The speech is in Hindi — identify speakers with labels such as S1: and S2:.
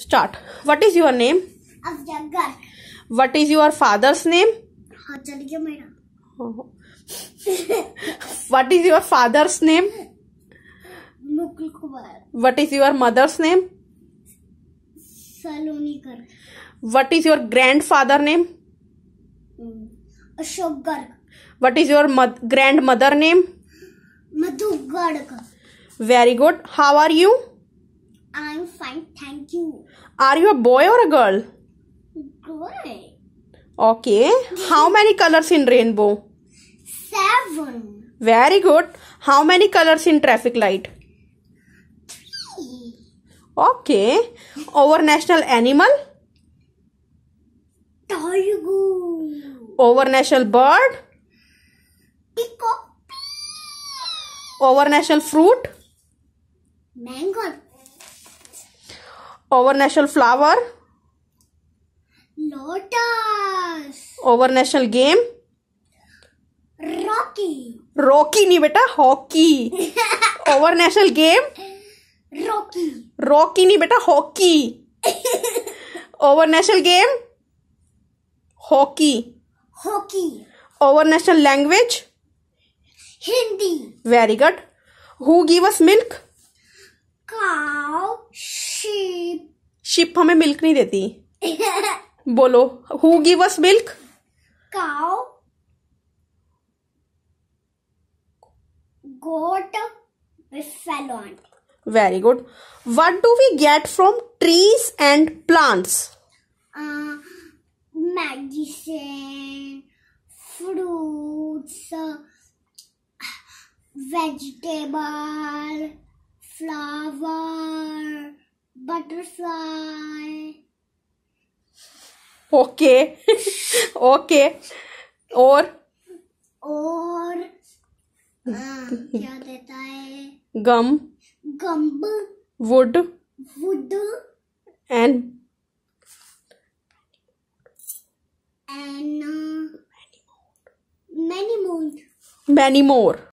S1: start what is your name Afjagar what is your father's name what is your father's name Mukul Kumar what is your mother's name Salonikar what is your grandfather name Ashok Garg what is your grandmother name Madhu Garg very good how are you I'm fine, thank you. Are you a boy or a girl? Boy. Okay. How many colors in rainbow? Seven. Very good. How many colors in traffic light? Three. Okay. Our national animal? Tiger. Over national bird? Peacock. Over national fruit? Mango. Over national flower lotus over national game rocky rocky नहीं बेटा hockey over national game rocky rocky नहीं बेटा hockey over national game hockey hockey over national language Hindi very good who give us milk का शिप हमें मिल्क नहीं देती बोलो who give us milk cow goat very good what do we get from trees and plants medicine fruits vegetable flower butterfly okay okay और और क्या देता है gum gum wood wood and and many more many more